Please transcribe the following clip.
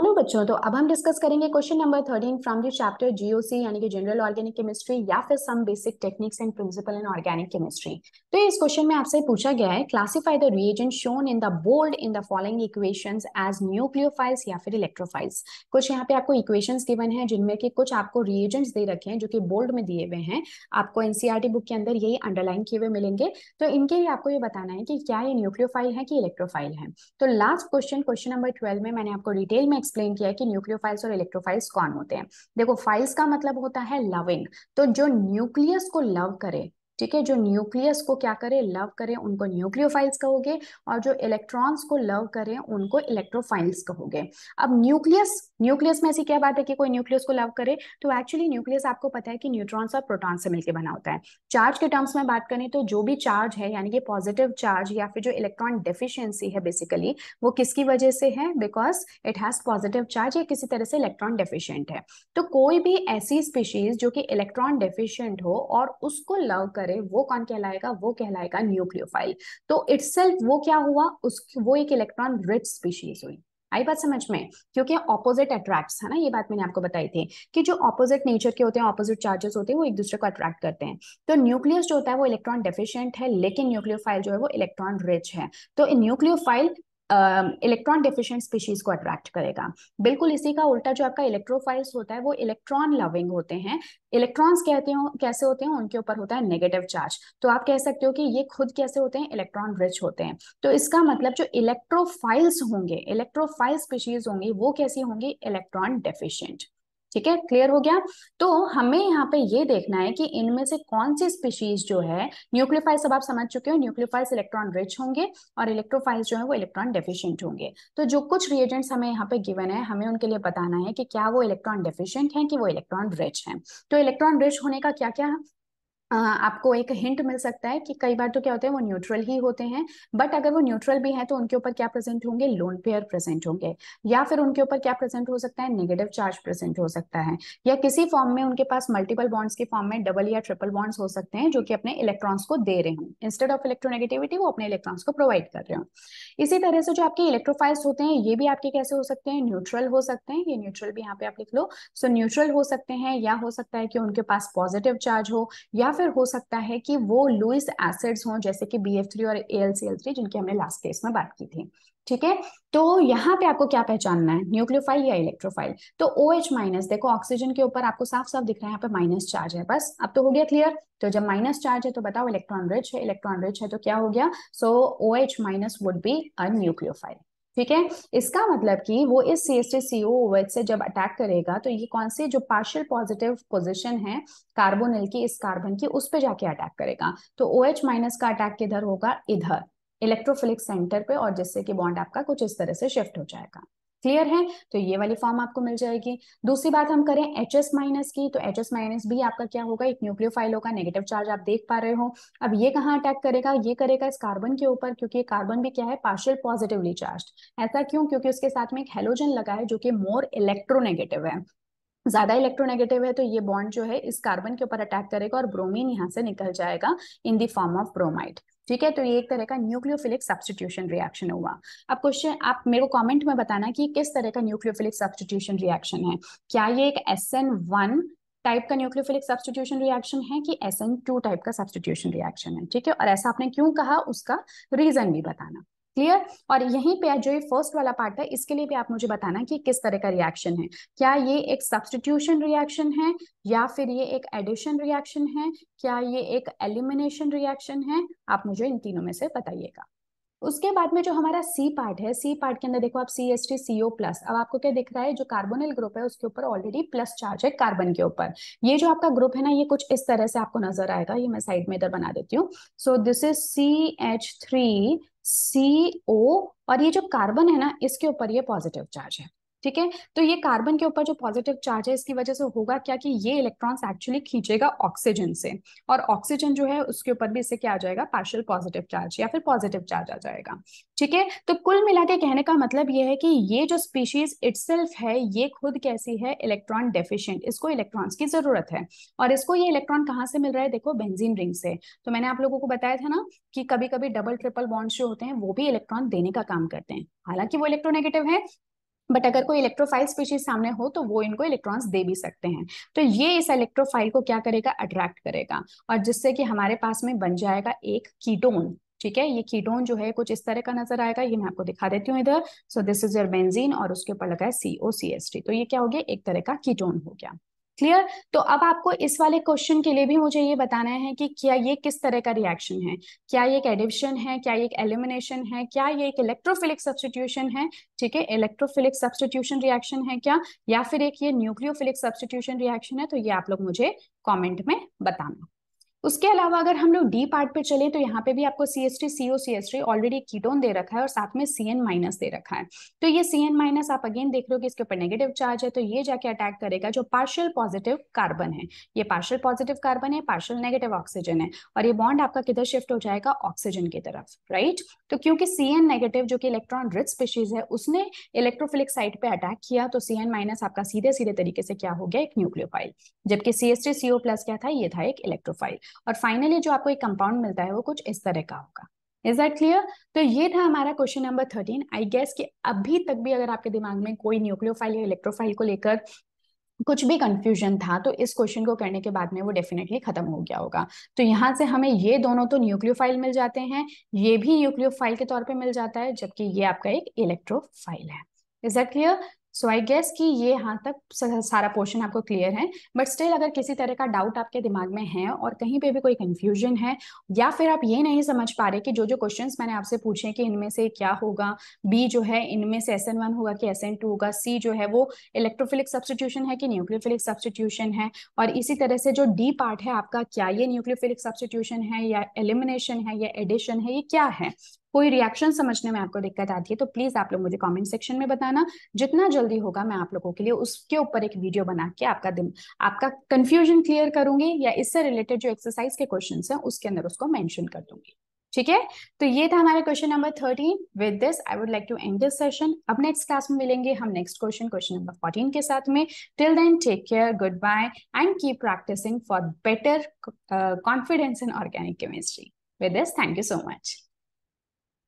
hello बच्चों तो अब हम डिस्कस करेंगे question number thirteen from this chapter GOC यानी कि जनरल ऑर्गेनिक केमिस्ट्री या फिर some basic techniques and principle in organic chemistry तो इस क्वेश्चन में आपसे पूछा गया है classify the reagent shown in the bold in the following equations as nucleophiles या फिर इलेक्ट्रोफाइल्स कुछ यहाँ पे आपको इक्वेशन गिवन है जिनमें की कुछ आपको रिएजेंट्स दे रखे हैं जो कि बोल्ड में दिए हुए हैं आपको एनसीआरटी बुक e के अंदर यही अंडरलाइन किए हुए मिलेंगे तो इनके लिए आपको ये बताना है कि क्या ये न्यूक्लियोफाइल है कि इलेक्ट्रोफाइल है तो last question question number twelve में मैंने आपको डिटेल में एक्सप्लेन किया है कि न्यूक्लियोफाइल्स और इलेक्ट्रोफाइल्स कौन होते हैं देखो फाइल्स का मतलब होता है लविंग तो जो न्यूक्लियस को लव करे ठीक है जो न्यूक्लियस को क्या करें लव करें उनको न्यूक्लियोफाइल्स कहोगे और जो इलेक्ट्रॉन्स को लव करें उनको इलेक्ट्रोफाइल्स कहोगे अब न्यूक्लियस न्यूक्लियस में ऐसी क्या बात है कि कोई न्यूक्लियस को लव करे तो एक्चुअली न्यूक्लियस आपको पता है कि न्यूट्रॉन्स और प्रोटॉन से मिलकर बना होता है चार्ज के टर्म्स में बात करें तो जो भी चार्ज है यानी कि पॉजिटिव चार्ज या फिर जो इलेक्ट्रॉन डेफिशियंसी है बेसिकली वो किसकी वजह से है because it has positive charge या किसी तरह से इलेक्ट्रॉन डेफिशियंट है तो कोई भी ऐसी स्पीशीज जो कि इलेक्ट्रॉन डेफिशियंट हो और उसको लव कर करें वो कौन कहलाएगा वो कहलाएगा न्यूक्लियोफाइल तो इट्स वो क्या हुआ उस वो एक इलेक्ट्रॉन रिच स्पीशीज हुई आई बात समझ में क्योंकि ऑपोजिट अट्रैक्ट है ना ये बात मैंने आपको बताई थी कि जो ऑपोजिट नेचर के होते हैं ऑपोजिट चार्जेस होते हैं वो एक दूसरे को अट्रैक्ट करते हैं तो न्यूक्लियस जो होता है वो इलेक्ट्रॉन डेफिशिएंट है लेकिन न्यूक्लियोफाइल जो है वो इलेक्ट्रॉन रिच है तो न्यूक्लियोफाइल इलेक्ट्रॉन डिफिशियंट स्पीशीज को अट्रैक्ट करेगा बिल्कुल इसी का उल्टा जो आपका इलेक्ट्रोफाइल्स होता है वो इलेक्ट्रॉन लविंग होते हैं इलेक्ट्रॉन्स कहते हो कैसे होते हैं उनके ऊपर होता है नेगेटिव चार्ज तो आप कह सकते हो कि ये खुद कैसे होते हैं इलेक्ट्रॉन रिच होते हैं तो इसका मतलब जो इलेक्ट्रोफाइल्स होंगे इलेक्ट्रोफाइल स्पीशीज होंगी वो कैसी होंगी इलेक्ट्रॉन डेफिशियंट ठीक है क्लियर हो गया तो हमें यहाँ पे ये देखना है कि इनमें से कौन सी स्पीशीज जो है न्यूक्लियोफाइल्स सब आप समझ चुके हो न्यूक्लियोफाइल्स इलेक्ट्रॉन रिच होंगे और इलेक्ट्रोफाइल्स जो है वो इलेक्ट्रॉन डेफिशिएंट होंगे तो जो कुछ रिएजेंट्स हमें यहाँ पे गिवन है हमें उनके लिए बताना है कि क्या वो इलेक्ट्रॉन डेफिशियंट है कि वो इलेक्ट्रॉन रिच है तो इलेक्ट्रॉन रिच होने का क्या क्या आपको एक हिंट मिल सकता है कि कई बार तो क्या होते हैं वो न्यूट्रल ही होते हैं बट अगर वो न्यूट्रल भी हैं तो उनके ऊपर क्या प्रेजेंट होंगे लोन पेयर प्रेजेंट होंगे या फिर उनके ऊपर क्या प्रेजेंट हो सकता है नेगेटिव चार्ज प्रेजेंट हो सकता है या किसी फॉर्म में उनके पास मल्टीपल बॉन्ड्स के फॉर्म में डबल या ट्रिपल बॉन्ड्स हो सकते हैं जो कि अपने इलेक्ट्रॉन्स को दे रहे हों इंस्टेड ऑफ इलेक्ट्रोनेगेटिविटी वो अपने इलेक्ट्रॉन्स को प्रोवाइड कर रहे हो इसी तरह से जो आपके इलेक्ट्रोफाइल्स होते हैं ये भी आपके कैसे हो सकते हैं न्यूट्रल हो सकते हैं ये न्यूट्रल भी यहाँ पे आप लिख लो सो न्यूट्रल हो सकते हैं या हो सकता है कि उनके पास पॉजिटिव चार्ज हो या फिर हो सकता है कि वो लुइस एसिड्स हों जैसे कि बी एफ थ्री और A L C L three जिनकी हमने लास्ट केस में बात की थी ठीक है तो यहाँ पे आपको क्या पहचानना है न्यूक्लियोफाइल या इलेक्ट्रोफाइल तो ओ एच माइनस देखो ऑक्सीजन के ऊपर आपको साफ साफ दिख रहा है यहाँ पे माइनस चार्ज है बस अब तो हो गया क्लियर तो जब माइनस चार्ज है तो बताओ इलेक्ट्रॉन रिच है इलेक्ट्रॉन रिच है तो क्या हो गया so O H minus would be a nucleophile ठीक है इसका मतलब कि वो इस सी एस टी सी ओ से जब अटैक करेगा तो ये कौन सी जो पार्शियल पॉजिटिव पोजिशन है कार्बोनिल की इस कार्बन की उस पर जाके अटैक करेगा तो ओ एच माइनस का अटैक किधर होगा इधर इलेक्ट्रोफिलिक सेंटर पे और जिससे कि बॉन्ड आपका कुछ इस तरह से शिफ्ट हो जाएगा क्लियर है तो ये वाली फॉर्म आपको मिल जाएगी दूसरी बात हम करें एच एस माइनस की तो एच एस माइनस भी आपका क्या होगा एक न्यूक्लियो फाइल होगा नेगेटिव चार्ज आप देख पा रहे हो अब ये कहाँ अटैक करेगा ये करेगा इस कार्बन के ऊपर क्योंकि कार्बन भी क्या है पार्शियल पॉजिटिवली चार्ज ऐसा क्यों क्योंकि उसके साथ में एक हेलोजन लगा है जो कि मोर इलेक्ट्रोनेगेटिव है ज्यादा इलेक्ट्रोनेगेटिव है तो ये बॉन्ड जो है इस कार्बन के ऊपर अटैक करेगा और ब्रोमीन यहाँ से निकल जाएगा in the form of bromide ठीक है तो ये एक तरह का न्यूक्लियोफिलिक सब्सटीट्यूशन रिएक्शन हुआ अब क्वेश्चन आप मेरे को कमेंट में बताना कि किस तरह का न्यूक्लियोफिलिक सब्सटीट्यूशन रिएक्शन है क्या ये एक एस एन वन टाइप का न्यूक्लियोफिलिक सब्सटीट्यूशन रिएक्शन है कि एस एन टू टाइप का सब्सटीट्यूशन रिएक्शन है ठीक है और ऐसा आपने क्यों कहा उसका रीजन भी बताना क्लियर और यहीं पे जो ये फर्स्ट वाला पार्ट है इसके लिए भी आप मुझे बताना कि किस तरह का रिएक्शन है क्या ये एक सब्सटीट्यूशन रिएक्शन है या फिर ये एक एडिशन रिएक्शन है क्या ये एक एलिमिनेशन रिएक्शन है आप मुझे इन तीनों में से बताइएगा उसके बाद में जो हमारा सी पार्ट है सी पार्ट के अंदर देखो आप C S T CO plus अब आपको क्या दिख रहा है जो कार्बोनिल ग्रुप है उसके ऊपर ऑलरेडी प्लस चार्ज है कार्बन के ऊपर ये जो आपका ग्रुप है ना ये कुछ इस तरह से आपको नजर आएगा ये मैं साइड में इधर बना देती हूँ so this is C H three C O और ये जो कार्बन है ना इसके ऊपर ये पॉजिटिव चार्ज है ठीक है तो ये कार्बन के ऊपर जो पॉजिटिव चार्ज है इसकी वजह से होगा क्या कि ये इलेक्ट्रॉन्स एक्चुअली खींचेगा ऑक्सीजन से और ऑक्सीजन जो है उसके ऊपर भी इससे क्या आ जाएगा पार्शियल पॉजिटिव चार्ज या फिर पॉजिटिव चार्ज आ जाएगा ठीक है तो कुल मिला के कहने का मतलब ये है कि ये जो स्पीशीज इट है ये खुद कैसी है इलेक्ट्रॉन डेफिशियंट इसको इलेक्ट्रॉन्स की जरूरत है और इसको ये इलेक्ट्रॉन कहाँ से मिल रहा है देखो बेंजीन रिंग से तो मैंने आप लोगों को बताया था ना कि कभी कभी डबल ट्रिपल बॉन्ड्स जो होते हैं वो भी इलेक्ट्रॉन देने का काम करते हैं हालांकि वो इलेक्ट्रोनेगेटिव है बट अगर कोई इलेक्ट्रोफाइल स्पीशीज सामने हो तो वो इनको इलेक्ट्रॉन्स दे भी सकते हैं तो ये इस इलेक्ट्रोफाइल को क्या करेगा अट्रैक्ट करेगा और जिससे कि हमारे पास में बन जाएगा एक कीटोन ठीक है ये कीटोन जो है कुछ इस तरह का नजर आएगा ये मैं आपको दिखा देती हूँ इधर so this is your benzene और उसके ऊपर लगा है सीओ सी एस टी तो ये क्या हो गया एक तरह का कीटोन हो गया क्लियर तो अब आपको इस वाले क्वेश्चन के लिए भी मुझे ये बताना है कि क्या ये किस तरह का रिएक्शन है क्या ये एक एडिप्शन है क्या ये एक एलिमिनेशन है क्या ये एक इलेक्ट्रोफिलिक सब्सटीट्यूशन है ठीक है इलेक्ट्रोफिलिक सब्सटीट्यूशन रिएक्शन है क्या या फिर एक ये न्यूक्लियोफिलिक सब्सटीट्यूशन रिएक्शन है तो ये आप लोग मुझे कॉमेंट में बताना उसके अलावा अगर हम लोग डी पार्ट पे चले तो यहाँ पे भी आपको C S T C O C S T already ketone दे रखा है और साथ में सी एन माइनस दे रखा है तो ये सी एन माइनस आप अगेन देख रहे हो कि इसके ऊपर नेगेटिव चार्ज है तो ये जाके अटैक करेगा जो पार्शियल पॉजिटिव कार्बन है ये पार्शियल पॉजिटिव कार्बन है पार्शियल नेगेटिव ऑक्सीजन है और ये बॉन्ड आपका किधर शिफ्ट हो जाएगा ऑक्सीजन की तरफ राइट तो क्योंकि सी एन नेगेटिव जो कि इलेक्ट्रॉन रिच स्पीशीज है उसने इलेक्ट्रोफिलिक साइट पे अटैक किया तो सी एन माइनस आपका सीधे सीधे तरीके से क्या हो गया एक न्यूक्लियोफाइल जबकि C S T C O plus क्या था ये था एक इलेक्ट्रोफाइल और फाइनली जो आपको एक कंपाउंड मिलता है वो कुछ इस तरह का होगा इज दैट क्लियर तो ये था हमारा question number thirteen I guess कि अभी तक भी अगर आपके दिमाग में कोई न्यूक्लियोफाइल या इलेक्ट्रोफाइल को लेकर कुछ भी कंफ्यूजन था तो इस क्वेश्चन को करने के बाद में वो डेफिनेटली खत्म हो गया होगा तो यहाँ से हमें ये दोनों तो न्यूक्लियोफाइल मिल जाते हैं ये भी न्यूक्लियोफाइल के तौर पे मिल जाता है जबकि ये आपका एक इलेक्ट्रोफाइल है is that clear so I guess कि ये यहाँ तक सारा पोर्शन आपको क्लियर है बट स्टिल अगर किसी तरह का डाउट आपके दिमाग में है और कहीं पे भी कोई कंफ्यूजन है या फिर आप ये नहीं समझ पा रहे कि जो जो क्वेश्चंस मैंने आपसे पूछे कि इनमें से क्या होगा बी जो है इनमें से एस एन वन होगा कि एस एन टू होगा सी जो है वो इलेक्ट्रोफिलिक सब्सटीट्यूशन है कि न्यूक्लियोफिलिक सब्सटीट्यूशन है और इसी तरह से जो डी पार्ट है आपका क्या ये न्यूक्लियोफिलिक सब्सटीट्यूशन है या एलिमिनेशन है या एडिशन है ये क्या है कोई रिएक्शन समझने में आपको दिक्कत आती है तो प्लीज आप लोग मुझे कॉमेंट सेक्शन में बताना जितना जल्दी होगा मैं आप लोगों के लिए उसके ऊपर एक वीडियो बना के आपका दिन आपका कंफ्यूजन क्लियर करूंगी या इससे रिलेटेड जो एक्सरसाइज के क्वेश्चन है उसके अंदर उसको मैंशन कर दूंगी ठीक है तो ये था हमारा question number thirteen with this I would like to end this session अब नेक्स्ट क्लास में मिलेंगे हम next question question number fourteen के साथ में till then take care goodbye and keep practising for better confidence in organic chemistry with this thank you so much